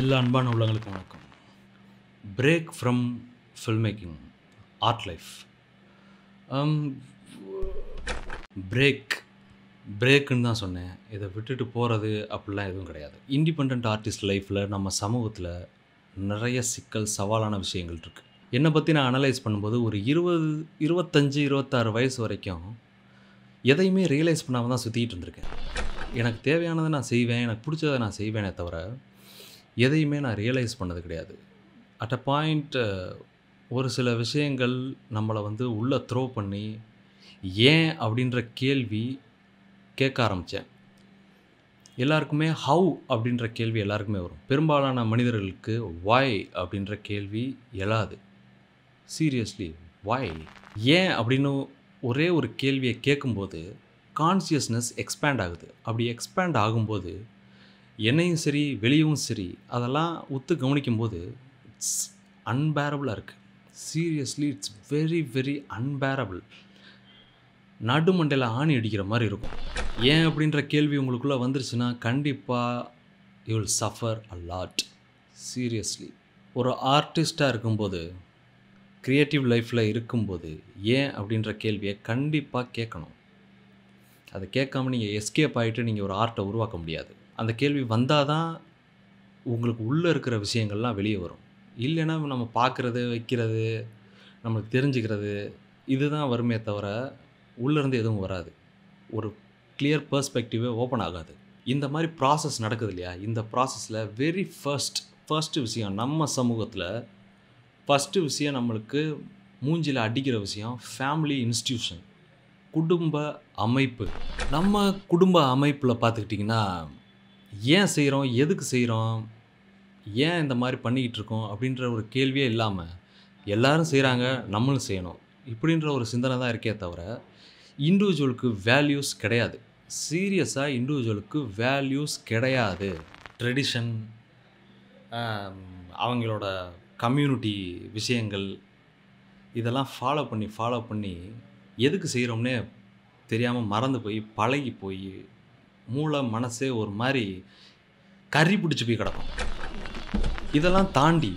எல்லா அன்பான உள்ளங்களுக்கும் வணக்கம் break from film making art life break பிரேக்குன்னு தான் சொன்னேன் இதை விட்டுட்டு போகிறது அப்படிலாம் எதுவும் கிடையாது இண்டிபெண்ட் ஆர்டிஸ்ட் லைஃப்பில் நம்ம சமூகத்தில் நிறைய சிக்கல் சவாலான விஷயங்கள் இருக்குது என்னை பற்றி நான் அனலைஸ் பண்ணும்போது ஒரு இருபது இருபத்தஞ்சி இருபத்தாறு வயசு வரைக்கும் எதையுமே ரியலைஸ் பண்ணாமல் தான் சுற்றிக்கிட்டு இருந்திருக்கேன் எனக்கு தேவையானதை நான் செய்வேன் எனக்கு பிடிச்சதை நான் செய்வேனே தவிர எதையுமே நான் ரியலைஸ் பண்ணது கிடையாது அட் அ பாயிண்ட் ஒரு சில விஷயங்கள் நம்மளை வந்து உள்ளே த்ரோ பண்ணி ஏன் அப்படின்ற கேள்வி கேட்க ஆரம்பித்தேன் எல்லாருக்குமே ஹவு அப்படின்ற கேள்வி எல்லாருக்குமே வரும் பெரும்பாலான மனிதர்களுக்கு வாய் அப்படின்ற கேள்வி எழாது சீரியஸ்லி வாய் ஏன் அப்படின்னு ஒரே ஒரு கேள்வியை கேட்கும்போது கான்சியஸ்னஸ் எக்ஸ்பேண்ட் ஆகுது அப்படி எக்ஸ்பேண்ட் ஆகும்போது என்னையும் சரி வெளியும் சரி அதெல்லாம் ஒத்து கவனிக்கும் போது இட்ஸ் அன்பேரபிளாக இருக்குது seriously it's very very unbearable நடுமண்டையில் ஆணி அடிக்கிற மாதிரி இருக்கும் ஏன் அப்படின்ற கேள்வி உங்களுக்குள்ளே வந்துருச்சுன்னா கண்டிப்பாக you will suffer a lot seriously ஒரு ஆர்டிஸ்டாக இருக்கும்போது க்ரியேட்டிவ் லைஃப்பில் இருக்கும்போது ஏன் அப்படின்ற கேள்வியை கண்டிப்பாக கேட்கணும் அதை கேட்காம நீங்கள் எஸ்கேப் ஆகிட்டு நீங்கள் ஒரு ஆர்ட்டை உருவாக்க முடியாது அந்த கேள்வி வந்தால் தான் உங்களுக்கு உள்ளே இருக்கிற விஷயங்கள்லாம் வெளியே வரும் இல்லைன்னா நம்ம பார்க்குறது வைக்கிறது நம்மளுக்கு தெரிஞ்சுக்கிறது இதுதான் வருமே தவிர உள்ளேருந்து எதுவும் வராது ஒரு கிளியர் பர்ஸ்பெக்டிவே ஓப்பன் ஆகாது இந்த மாதிரி ப்ராசஸ் நடக்குது இல்லையா இந்த ப்ராசஸில் வெரி ஃபர்ஸ்ட் ஃபர்ஸ்ட் விஷயம் நம்ம சமூகத்தில் ஃபஸ்ட்டு விஷயம் நம்மளுக்கு மூஞ்சியில் அடிக்கிற விஷயம் ஃபேமிலி இன்ஸ்டியூஷன் குடும்ப அமைப்பு நம்ம குடும்ப அமைப்பில் பார்த்துக்கிட்டிங்கன்னா ஏன் செய்கிறோம் எதுக்கு செய்கிறோம் ஏன் இந்த மாதிரி பண்ணிக்கிட்டு இருக்கோம் அப்படின்ற ஒரு கேள்வியே இல்லாமல் எல்லோரும் செய்கிறாங்க நம்மளும் செய்யணும் இப்படின்ற ஒரு சிந்தனை தான் இருக்கே தவிர இண்டிவிஜுவலுக்கு வேல்யூஸ் கிடையாது சீரியஸாக இண்டிவிஜுவலுக்கு வேல்யூஸ் கிடையாது ட்ரெடிஷன் அவங்களோட கம்யூனிட்டி விஷயங்கள் இதெல்லாம் ஃபாலோ பண்ணி ஃபாலோ பண்ணி எதுக்கு செய்கிறோம்னே தெரியாமல் மறந்து போய் பழகி போய் மூளை மனசே ஒரு மாதிரி கறி பிடிச்சி போய் கிடக்கும் இதெல்லாம் தாண்டி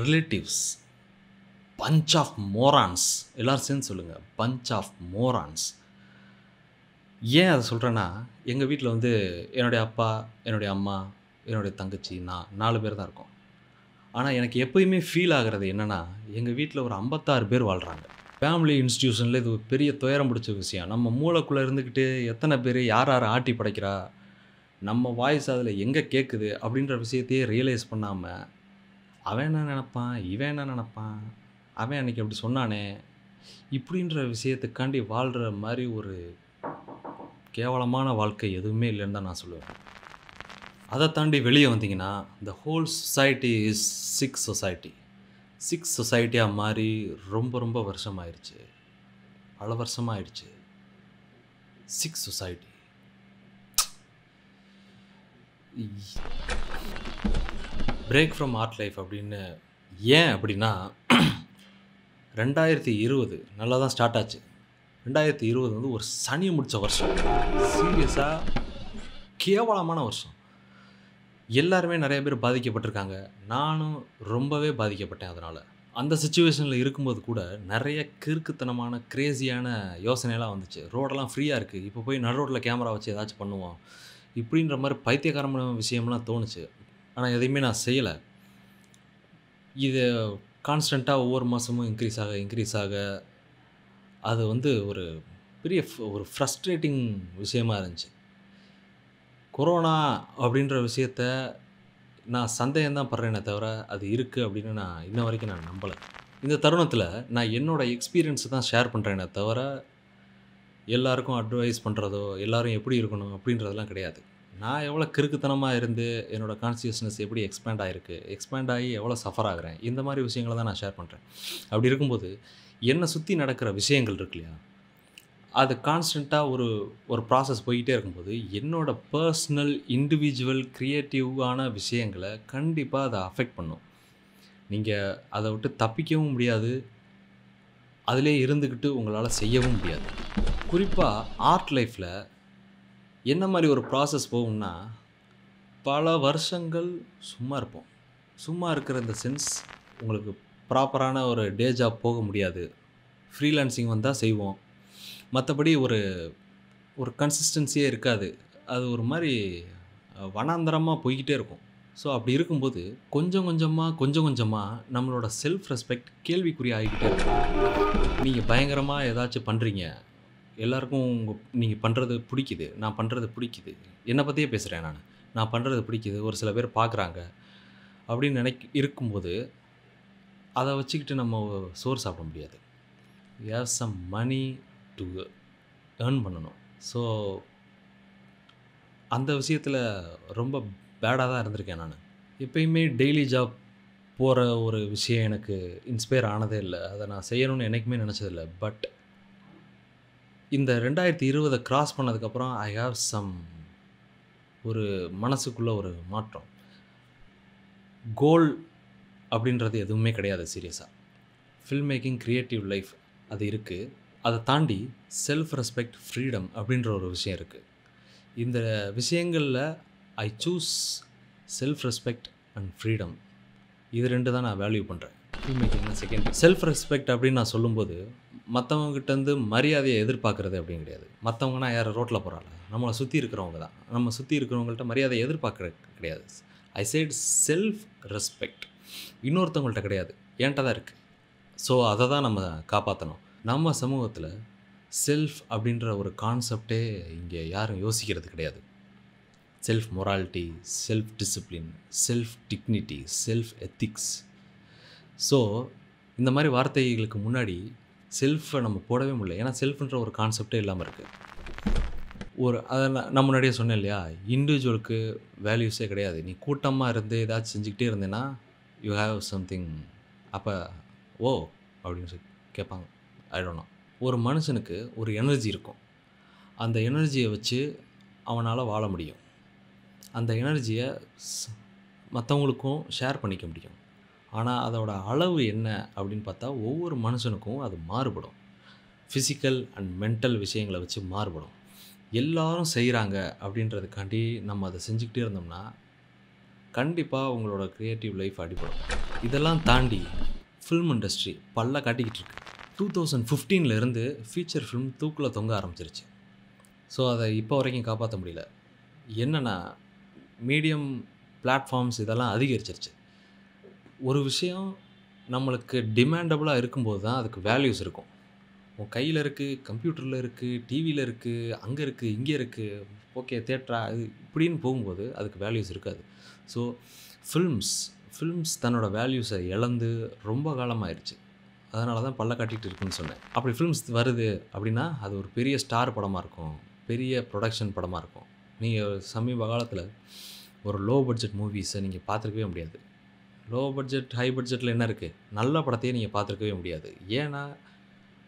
ரிலேட்டிவ்ஸ் பஞ்ச் ஆஃப் மோரான்ஸ் எல்லோரும் சேர்ந்து சொல்லுங்கள் பஞ்ச் ஆஃப் மோரான்ஸ் ஏன் அதை சொல்கிறேன்னா எங்கள் வீட்டில் வந்து என்னுடைய அப்பா என்னுடைய அம்மா என்னுடைய தங்கச்சி நான் நாலு பேர் தான் இருக்கோம் ஆனால் எனக்கு எப்போயுமே ஃபீல் ஆகிறது என்னென்னா எங்கள் வீட்டில் ஒரு ஐம்பத்தாறு பேர் வாழ்கிறாங்க ஃபேமிலி இன்ஸ்டியூஷனில் இது ஒரு பெரிய துயரம் பிடிச்ச விஷயம் நம்ம மூளைக்குள்ளே இருந்துக்கிட்டு எத்தனை பேர் யார் யார் ஆட்டி படைக்கிறா நம்ம வாய்ஸ் அதில் எங்கே கேட்குது அப்படின்ற விஷயத்தையே ரியலைஸ் பண்ணாமல் அவன் என்ன நினப்பான் இவன் என்ன நினப்பான் அவன் அன்றைக்கி அப்படி சொன்னானே இப்படின்ற விஷயத்துக்காண்டி வாழ்கிற மாதிரி ஒரு கேவலமான வாழ்க்கை எதுவுமே இல்லைன்னு தான் நான் சொல்லுவேன் அதை தாண்டி வெளியே வந்தீங்கன்னா the whole society is sick society sick சொசைட்டியாக மாறி ரொம்ப ரொம்ப வருஷம் ஆயிடுச்சு பல வருஷமாக ஆயிடுச்சு sick society break from art life அப்படின்னு ஏன் அப்படின்னா ரெண்டாயிரத்தி இருபது நல்லா தான் ஸ்டார்ட் ஆச்சு ரெண்டாயிரத்தி இருபது வந்து ஒரு சனி முடித்த வருஷம் சீரியஸாக கேவலமான வருஷம் எல்லாருமே நிறைய பேர் பாதிக்கப்பட்டிருக்காங்க நானும் ரொம்பவே பாதிக்கப்பட்டேன் அதனால் அந்த சுச்சுவேஷனில் இருக்கும்போது கூட நிறைய கிறுக்குத்தனமான க்ரேசியான யோசனையெல்லாம் வந்துச்சு ரோடெல்லாம் ஃப்ரீயாக இருக்குது இப்போ போய் நடு ரோட்டில் கேமரா வச்சு ஏதாச்சும் பண்ணுவோம் இப்படின்ற மாதிரி பைத்தியகாரமான விஷயம்லாம் தோணுச்சு ஆனால் எதையுமே நான் செய்யலை இது கான்ஸ்டண்ட்டாக ஒவ்வொரு மாதமும் இன்க்ரீஸ் ஆக இன்க்ரீஸ் ஆக அது வந்து ஒரு பெரிய ஒரு ஃப்ரஸ்ட்ரேட்டிங் விஷயமா இருந்துச்சு கொரோனா அப்படின்ற விஷயத்த நான் சந்தேகம்தான் படுறேனே தவிர அது இருக்குது அப்படின்னு நான் இன்ன வரைக்கும் நான் நம்பலை இந்த தருணத்தில் நான் என்னோடய எக்ஸ்பீரியன்ஸை தான் ஷேர் பண்ணுறேனே தவிர எல்லாருக்கும் அட்வைஸ் பண்ணுறதோ எல்லோரும் எப்படி இருக்கணும் அப்படின்றதெல்லாம் கிடையாது நான் எவ்வளோ கிறுக்குத்தனமாக இருந்து என்னோடய கான்சியஸ்னஸ் எப்படி எக்ஸ்பேண்ட் ஆகிருக்கு எக்ஸ்பேண்ட் ஆகி எவ்வளோ சஃபர் ஆகிறேன் இந்த மாதிரி விஷயங்களை தான் நான் ஷேர் பண்ணுறேன் அப்படி இருக்கும்போது என்னை சுற்றி நடக்கிற விஷயங்கள் இருக்கு இல்லையா அது கான்ஸ்டண்ட்டாக ஒரு ஒரு ப்ராசஸ் போயிட்டே இருக்கும்போது என்னோடய பர்சனல் இண்டிவிஜுவல் க்ரியேட்டிவான விஷயங்களை கண்டிப்பாக அதை அஃபெக்ட் பண்ணும் நீங்கள் அதை விட்டு தப்பிக்கவும் முடியாது அதிலே இருந்துக்கிட்டு உங்களால் செய்யவும் முடியாது குறிப்பாக ஆர்ட் லைஃப்பில் என்ன மாதிரி ஒரு ப்ராசஸ் போகும்னா பல வருஷங்கள் சும்மா இருப்போம் சும்மா இருக்கிற இந்த சென்ஸ் உங்களுக்கு ப்ராப்பரான ஒரு டே ஜாப் போக முடியாது ஃப்ரீலான்சிங் வந்தால் செய்வோம் மற்றபடி ஒரு ஒரு கன்சிஸ்டன்சியே இருக்காது அது ஒரு மாதிரி வனாந்தரமாக போய்கிட்டே இருக்கும் ஸோ அப்படி இருக்கும்போது கொஞ்சம் கொஞ்சமாக கொஞ்சம் கொஞ்சமாக நம்மளோட செல்ஃப் ரெஸ்பெக்ட் கேள்விக்குறி ஆகிக்கிட்டே இருக்கும் நீங்கள் பயங்கரமாக ஏதாச்சும் பண்ணுறீங்க எல்லாருக்கும் உங்கள் நீங்கள் பண்ணுறது பிடிக்குது நான் பண்ணுறது பிடிக்குது என்னை பற்றியே பேசுகிறேன் நான் நான் பண்ணுறது பிடிக்குது ஒரு சில பேர் பார்க்குறாங்க அப்படின்னு நினைக்க இருக்கும்போது அதை வச்சுக்கிட்டு நம்ம சோறு சாப்பிட முடியாது have some money to earn பண்ணணும் ஸோ அந்த விஷயத்தில் ரொம்ப பேடாக தான் இருந்திருக்கேன் நான் எப்பயுமே டெய்லி ஜாப் போகிற ஒரு விஷயம் எனக்கு இன்ஸ்பயர் ஆனதே இல்லை அதை நான் செய்யணும்னு என்றைக்குமே நினச்சதில்லை பட் இந்த ரெண்டாயிரத்தி இருபதை க்ராஸ் பண்ணதுக்கப்புறம் ஐ ஹாவ் சம் ஒரு மனசுக்குள்ளே ஒரு மாற்றம் கோல் அப்படின்றது எதுவுமே கிடையாது சீரியஸாக ஃபில்ம் மேக்கிங் க்ரியேட்டிவ் லைஃப் அது இருக்குது அதை தாண்டி செல்ஃப் ரெஸ்பெக்ட் ஃப்ரீடம் அப்படின்ற ஒரு விஷயம் இருக்குது இந்த விஷயங்களில் I choose self respect and freedom இது ரெண்டு தான் நான் வேல்யூ பண்ணுறேன் செகண்ட் செல்ஃப் ரெஸ்பெக்ட் அப்படின்னு நான் சொல்லும்போது மற்றவங்ககிட்டருந்து மரியாதையை எதிர்பார்க்குறது அப்படின்னு கிடையாது மற்றவங்கன்னா யார் ரோட்டில் போகிறாங்க நம்மளை சுற்றி இருக்கிறவங்க தான் நம்ம சுற்றி இருக்கிறவங்கள்ட்ட மரியாதை எதிர்பார்க்குறது கிடையாது ஐ சைட் செல்ஃப் ரெஸ்பெக்ட் இன்னொருத்தவங்கள்ட்ட கிடையாது ஏன்ட்ட தான் இருக்குது ஸோ அதை தான் நம்ம காப்பாற்றணும் நம்ம சமூகத்தில் செல்ஃப் அப்படின்ற ஒரு கான்செப்டே இங்கே யாரும் யோசிக்கிறது கிடையாது self morality self discipline self dignity self ethics so இந்த மாதிரி வார்த்தைகளுக்கு முன்னாடி செல்ஃபை நம்ம போடவே முடியல ஏன்னா செல்ஃப்ன்ற ஒரு கான்செப்டே இல்லாமல் இருக்குது ஒரு அதை நான் முன்னாடியே சொன்னேன் இல்லையா இண்டிவிஜுவலுக்கு வேல்யூஸே கிடையாது நீ கூட்டமாக இருந்து ஏதாச்சும் செஞ்சுக்கிட்டே இருந்தேன்னா யூ ஹாவ் சம்திங் அப்போ ஓ அப்படின்னு சொல்லி கேட்பாங்க ஆகிடணும் ஒரு மனுஷனுக்கு ஒரு எனர்ஜி இருக்கும் அந்த எனர்ஜியை வச்சு அவனால் வாழ முடியும் அந்த எனர்ஜியை மற்றவங்களுக்கும் ஷேர் பண்ணிக்க முடியும் ஆனால் அதோட அளவு என்ன அப்படின்னு பார்த்தா ஒவ்வொரு மனுஷனுக்கும் அது மாறுபடும் ஃபிசிக்கல் அண்ட் மென்டல் விஷயங்களை வச்சு மாறுபடும் எல்லாரும் செய்கிறாங்க அப்படின்றதுக்காண்டி நம்ம அதை செஞ்சுக்கிட்டே இருந்தோம்னா கண்டிப்பாக உங்களோட க்ரியேட்டிவ் லைஃப் அடிபடும் இதெல்லாம் தாண்டி ஃபில்ம் இண்டஸ்ட்ரி பல்ல காட்டிக்கிட்டு இருக்கு டூ தௌசண்ட் ஃபிஃப்டீன்லேருந்து ஃபீச்சர் ஃபிலிம் தூக்கில் தொங்க ஆரம்பிச்சிருச்சு ஸோ அதை இப்போ வரைக்கும் காப்பாற்ற முடியல என்னென்னா மீடியம் பிளாட்ஃபார்ம்ஸ் இதெல்லாம் அதிகரிச்சிருச்சு ஒரு விஷயம் நம்மளுக்கு டிமாண்டபுளாக இருக்கும்போது தான் அதுக்கு வேல்யூஸ் இருக்கும் உன் கையில் இருக்குது கம்ப்யூட்டரில் இருக்குது டிவியில் இருக்குது அங்கே இருக்குது இங்கே இருக்குது ஓகே தேட்டரா அது இப்படின்னு போகும்போது அதுக்கு வேல்யூஸ் இருக்காது ஸோ ஃபில்ம்ஸ் ஃபில்ம்ஸ் தன்னோட வேல்யூஸை இழந்து ரொம்ப காலமாயிடுச்சு அதனால தான் பல்ல காட்டிகிட்டு இருக்குன்னு சொன்னேன் அப்படி ஃபிலிம்ஸ் வருது அப்படின்னா அது ஒரு பெரிய ஸ்டார் படமாக இருக்கும் பெரிய ப்ரொடக்ஷன் படமாக இருக்கும் நீங்கள் சமீப காலத்தில் ஒரு லோ பட்ஜெட் மூவிஸை நீங்கள் பார்த்துருக்கவே முடியாது லோ பட்ஜெட் ஹை பட்ஜெட்டில் என்ன இருக்குது நல்ல படத்தையே நீங்கள் பார்த்துருக்கவே முடியாது ஏன்னா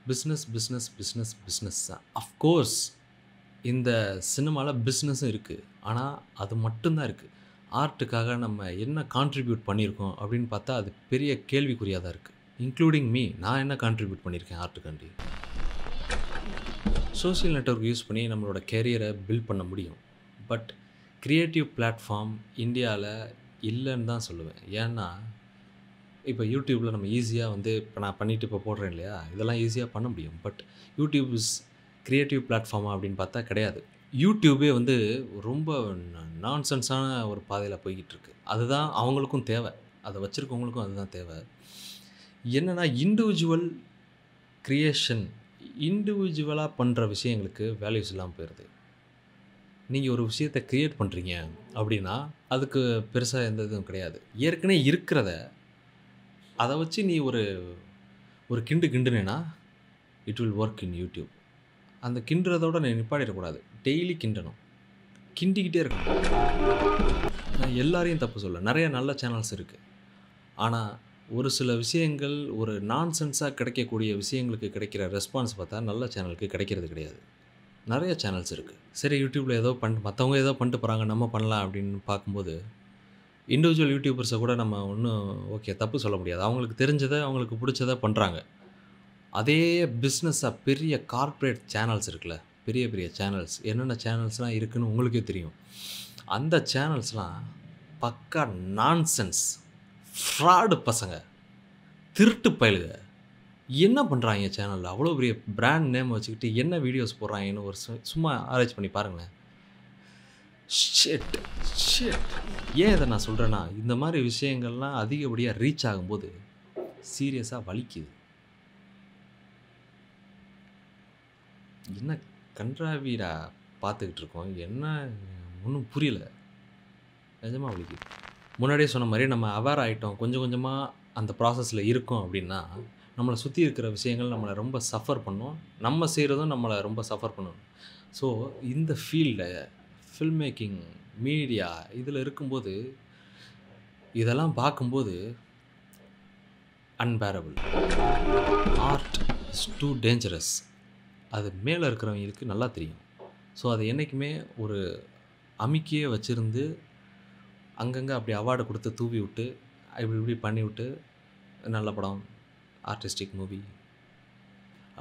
பிஸ்னஸ் பிஸ்னஸ் பிஸ்னஸ் பிஸ்னஸ் தான் அஃப்கோர்ஸ் இந்த சினிமாவில் பிஸ்னஸும் இருக்குது ஆனால் அது மட்டும்தான் இருக்குது ஆர்ட்டுக்காக நம்ம என்ன கான்ட்ரிபியூட் பண்ணியிருக்கோம் அப்படின்னு பார்த்தா அது பெரிய கேள்விக்குறியாக தான் இருக்குது இன்க்ளூடிங் மீ நான் என்ன கான்ட்ரிபியூட் பண்ணியிருக்கேன் ஆர்ட்டுக்காண்டி சோசியல் நெட்ஒர்க் யூஸ் பண்ணி நம்மளோட கேரியரை பில்ட் பண்ண முடியும் பட் க்ரியேட்டிவ் பிளாட்ஃபார்ம் இந்தியாவில் இல்லைன்னு தான் சொல்லுவேன் ஏன்னா இப்போ யூடியூப்பில் நம்ம ஈஸியாக வந்து இப்போ நான் பண்ணிவிட்டு இப்போ போடுறேன் இல்லையா இதெல்லாம் ஈஸியாக பண்ண முடியும் பட் யூடியூப் இஸ் க்ரியேட்டிவ் பிளாட்ஃபார்மா அப்படின்னு பார்த்தா கிடையாது யூடியூபே வந்து ரொம்ப நான்சென்ஸான ஒரு பாதையில் போய்கிட்டு இருக்குது அதுதான் அவங்களுக்கும் தேவை அதை வச்சுருக்கவங்களுக்கும் அதுதான் தேவை என்னென்னா இண்டிவிஜுவல் க்ரியேஷன் இண்டிவிஜுவலாக பண்ணுற விஷயங்களுக்கு வேல்யூஸ் இல்லாமல் போயிடுது நீங்கள் ஒரு விஷயத்தை க்ரியேட் பண்ணுறீங்க அப்படின்னா அதுக்கு பெருசாக எந்த இதுவும் கிடையாது ஏற்கனவே இருக்கிறத அதை வச்சு நீ ஒரு ஒரு கிண்டு கிண்டுனேன்னா it will work in YouTube அந்த கிண்டுறதோட நீ நிப்பாடிடக்கூடாது டெய்லி கிண்டணும் கிண்டிக்கிட்டே இருக்கணும் நான் எல்லாரையும் தப்பு சொல்ல நிறைய நல்ல சேனல்ஸ் இருக்குது ஆனால் ஒரு சில விஷயங்கள் ஒரு நான்சென்ஸாக கிடைக்கக்கூடிய விஷயங்களுக்கு கிடைக்கிற ரெஸ்பான்ஸ் பார்த்தா நல்ல சேனலுக்கு கிடைக்கிறது கிடையாது நிறைய சேனல்ஸ் இருக்குது சரி யூடியூப்பில் ஏதோ பண் மற்றவங்க ஏதோ பண்ணிட்டு போகிறாங்க நம்ம பண்ணலாம் அப்படின்னு பார்க்கும்போது இண்டிவிஜுவல் யூடியூபர்ஸை கூட நம்ம ஒன்றும் ஓகே தப்பு சொல்ல முடியாது அவங்களுக்கு தெரிஞ்சதை அவங்களுக்கு பிடிச்சதை பண்ணுறாங்க அதே பிஸ்னஸாக பெரிய கார்ப்பரேட் சேனல்ஸ் இருக்குல்ல பெரிய பெரிய சேனல்ஸ் என்னென்ன சேனல்ஸ்லாம் இருக்குதுன்னு உங்களுக்கே தெரியும் அந்த சேனல்ஸ்லாம் பக்கா நான்சென்ஸ் ஃப்ராடு பசங்க திருட்டு பயலுக என்ன பண்ணுறாங்க சேனலில் அவ்வளோ பெரிய ப்ராண்ட் நேம் வச்சுக்கிட்டு என்ன வீடியோஸ் போடுறாங்கன்னு ஒரு சும்மா ஆராய்ச்சி பண்ணி பாருங்களேன் ஏன் இதை நான் சொல்கிறேன்னா இந்த மாதிரி விஷயங்கள்லாம் அதிகப்படியாக ரீச் ஆகும்போது சீரியஸாக வலிக்குது என்ன கன்றாவீரா பார்த்துக்கிட்டு இருக்கோம் என்ன ஒன்றும் புரியல நிஜமாக வலிக்குது முன்னாடியே சொன்ன மாதிரி நம்ம அவேர் ஆகிட்டோம் கொஞ்சம் கொஞ்சமாக அந்த ப்ராசஸில் இருக்கோம் அப்படின்னா நம்மளை சுற்றி இருக்கிற விஷயங்கள் நம்மளை ரொம்ப சஃபர் பண்ணும் நம்ம செய்கிறதும் நம்மளை ரொம்ப சஃபர் பண்ணும் ஸோ இந்த ஃபீல்டில் ஃபில்ம் மேக்கிங் மீடியா இதில் இருக்கும்போது இதெல்லாம் பார்க்கும்போது unbearable art is too dangerous அது மேலே இருக்கிறவங்களுக்கு நல்லா தெரியும் ஸோ அதை என்றைக்குமே ஒரு அமைக்கியே வச்சுருந்து அங்கங்கே அப்படி அவார்டு கொடுத்து தூவி விட்டு இப்படி இப்படி பண்ணிவிட்டு நல்ல படம் ஆர்டிஸ்டிக் மூவி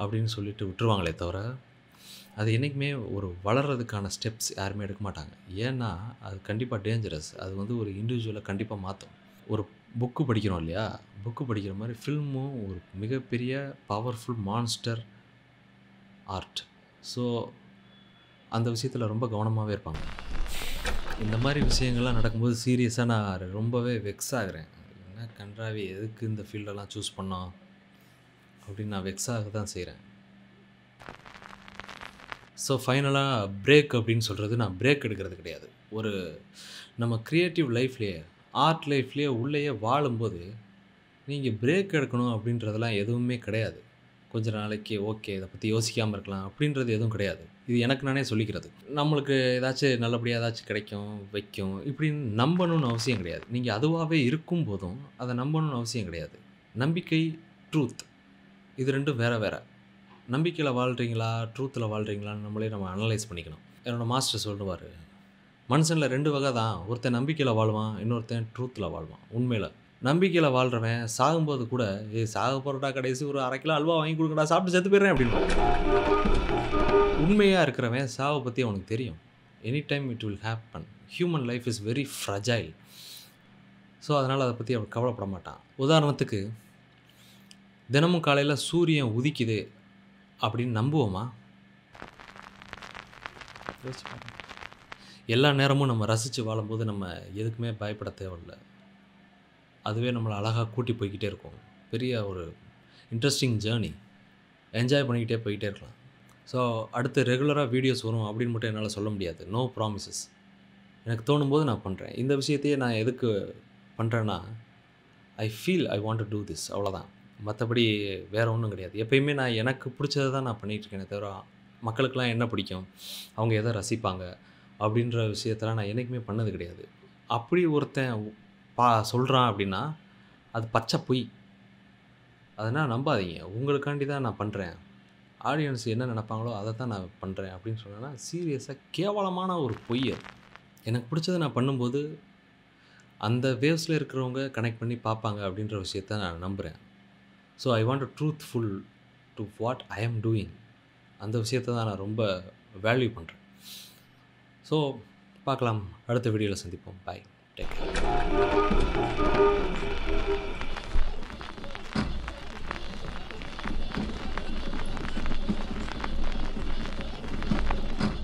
அப்படின்னு சொல்லிட்டு விட்டுருவாங்களே தவிர அது என்றைக்குமே ஒரு வளர்கிறதுக்கான ஸ்டெப்ஸ் யாருமே எடுக்க மாட்டாங்க ஏன்னா அது கண்டிப்பாக டேஞ்சரஸ் அது வந்து ஒரு இண்டிவிஜுவலை கண்டிப்பாக மாற்றும் ஒரு புக்கு படிக்கிறோம் இல்லையா புக்கு படிக்கிற மாதிரி ஃபில்மும் ஒரு மிகப்பெரிய பவர்ஃபுல் மான்ஸ்டர் ஆர்ட் ஸோ அந்த விஷயத்தில் ரொம்ப கவனமாகவே இருப்பாங்க இந்த மாதிரி விஷயங்கள்லாம் நடக்கும்போது சீரியஸாக நான் ரொம்பவே வெக்ஸ் ஆகிறேன் என்ன கன்றாவி எதுக்கு இந்த ஃபீல்டெல்லாம் சூஸ் பண்ணோம் அப்படின்னு நான் வெக்ஸ் ஆக தான் செய்கிறேன் ஸோ ஃபைனலாக பிரேக் அப்படின்னு சொல்கிறது நான் பிரேக் எடுக்கிறது கிடையாது ஒரு நம்ம க்ரியேட்டிவ் லைஃப்லேயே ஆர்ட் லைஃப்லேயே உள்ளேயே வாழும்போது நீங்கள் பிரேக் எடுக்கணும் அப்படின்றதெல்லாம் எதுவுமே கிடையாது கொஞ்ச நாளைக்கு ஓகே இதை பற்றி யோசிக்காமல் இருக்கலாம் அப்படின்றது எதுவும் கிடையாது இது எனக்கு நானே சொல்லிக்கிறது நம்மளுக்கு ஏதாச்சும் நல்லபடியாக ஏதாச்சும் கிடைக்கும் வைக்கும் இப்படின்னு நம்பணும்னு அவசியம் கிடையாது நீங்கள் அதுவாகவே இருக்கும் போதும் அதை நம்பணும்னு அவசியம் கிடையாது நம்பிக்கை ட்ரூத் இது ரெண்டும் வேறு வேறு நம்பிக்கையில் வாழ்கிறீங்களா ட்ரூத்தில் வாழ்கிறீங்களான்னு நம்மளே நம்ம அனலைஸ் பண்ணிக்கணும் என்னோடய மாஸ்டர் சொல்லுவார் மனுஷனில் ரெண்டு வகை தான் ஒருத்தன் நம்பிக்கையில் வாழ்வான் இன்னொருத்தன் ட்ரூத்தில் வாழ்வான் உண்மையில் நம்பிக்கையில் வாழ்கிறவன் சாகும்போது கூட ஏ சாக போகிறடா கடைசி ஒரு அரை கிலோ அல்வா வாங்கி கொடுக்கடா சாப்பிட்டு செத்து போயிடுறேன் அப்படின்னு உண்மையாக இருக்கிறவன் சாவை பற்றி அவனுக்கு தெரியும் any time it will happen human life is very fragile so அதனால் அதை பற்றி அவன் கவலைப்பட மாட்டான் உதாரணத்துக்கு தினமும் காலையில் சூரியன் உதிக்குது அப்படின்னு நம்புவோமா எல்லா நேரமும் நம்ம ரசித்து வாழும்போது நம்ம எதுக்குமே பயப்பட தேவையில்லை அதுவே நம்மளை அழகாக கூட்டி போய்கிட்டே இருக்கும் பெரிய ஒரு இன்ட்ரெஸ்டிங் ஜேர்னி என்ஜாய் பண்ணிக்கிட்டே போய்கிட்டே இருக்கலாம் ஸோ அடுத்து ரெகுலராக வீடியோஸ் வரும் அப்படின்னு மட்டும் என்னால் சொல்ல முடியாது நோ ப்ராமிசஸ் எனக்கு தோணும் போது நான் பண்ணுறேன் இந்த விஷயத்தையே நான் எதுக்கு பண்ணுறேன்னா I feel I want to do this அவ்வளோதான் மற்றபடி வேறு ஒன்றும் கிடையாது எப்பயுமே நான் எனக்கு பிடிச்சதை தான் நான் பண்ணிகிட்ருக்கேனே தவிர மக்களுக்கெலாம் என்ன பிடிக்கும் அவங்க எதை ரசிப்பாங்க அப்படின்ற விஷயத்தெல்லாம் நான் என்றைக்குமே பண்ணது கிடையாது அப்படி ஒருத்தன் பா சொல்கிறான் அப்படின்னா அது பச்சை பொய் அதனால் நம்பாதீங்க உங்களுக்காண்டி தான் நான் பண்ணுறேன் ஆடியன்ஸ் என்ன நினப்பாங்களோ அதை தான் நான் பண்ணுறேன் அப்படின்னு சொன்னேன்னா சீரியஸாக கேவலமான ஒரு பொய் எனக்கு பிடிச்சதை நான் பண்ணும்போது அந்த வேவ்ஸில் இருக்கிறவங்க கனெக்ட் பண்ணி பார்ப்பாங்க அப்படின்ற விஷயத்த நான் நம்புகிறேன் so I want truthful to what I am doing அந்த விஷயத்த தான் நான் ரொம்ப வேல்யூ பண்ணுறேன் ஸோ பார்க்கலாம் அடுத்த வீடியோவில் சந்திப்போம் பாய் t e care.